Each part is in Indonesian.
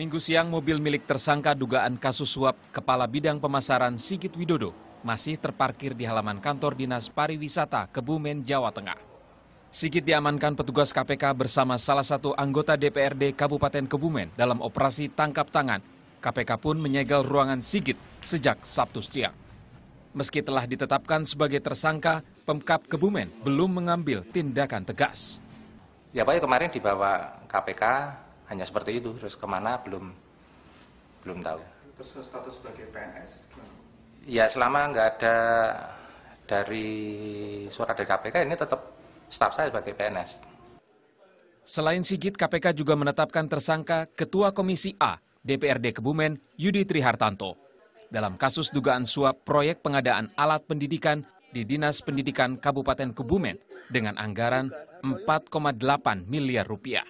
Minggu siang mobil milik tersangka dugaan kasus suap Kepala Bidang Pemasaran Sigit Widodo masih terparkir di halaman kantor Dinas Pariwisata Kebumen, Jawa Tengah. Sigit diamankan petugas KPK bersama salah satu anggota DPRD Kabupaten Kebumen dalam operasi tangkap tangan. KPK pun menyegel ruangan Sigit sejak Sabtu siang. Meski telah ditetapkan sebagai tersangka, Pemkap Kebumen belum mengambil tindakan tegas. Ya Pak, kemarin dibawa KPK hanya seperti itu terus kemana belum belum tahu terus status sebagai PNS gimana? ya selama nggak ada dari surat dari KPK ini tetap staf saya sebagai PNS selain Sigit KPK juga menetapkan tersangka Ketua Komisi A DPRD Kebumen Yudi Trihartanto dalam kasus dugaan suap proyek pengadaan alat pendidikan di Dinas Pendidikan Kabupaten Kebumen dengan anggaran 4,8 miliar rupiah.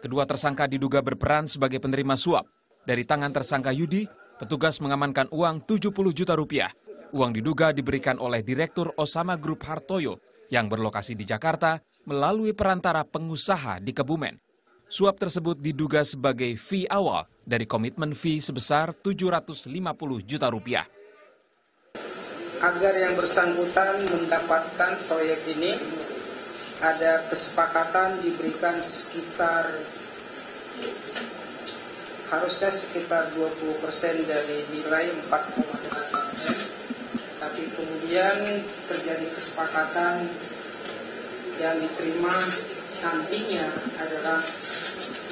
Kedua tersangka diduga berperan sebagai penerima suap. Dari tangan tersangka Yudi, petugas mengamankan uang 70 juta rupiah. Uang diduga diberikan oleh Direktur Osama Group Hartoyo yang berlokasi di Jakarta melalui perantara pengusaha di Kebumen. Suap tersebut diduga sebagai fee awal dari komitmen fee sebesar 750 juta rupiah. Agar yang bersangkutan mendapatkan proyek ini ada kesepakatan diberikan sekitar harusnya sekitar 20% dari nilai 4,5 tapi kemudian terjadi kesepakatan yang diterima nantinya adalah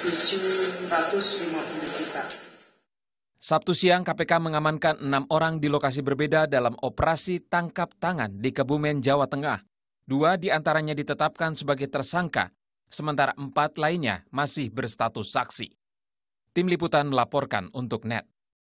750 juta. Sabtu siang KPK mengamankan enam orang di lokasi berbeda dalam operasi tangkap tangan di Kebumen, Jawa Tengah. Dua di antaranya ditetapkan sebagai tersangka, sementara empat lainnya masih berstatus saksi. Tim Liputan melaporkan untuk NET.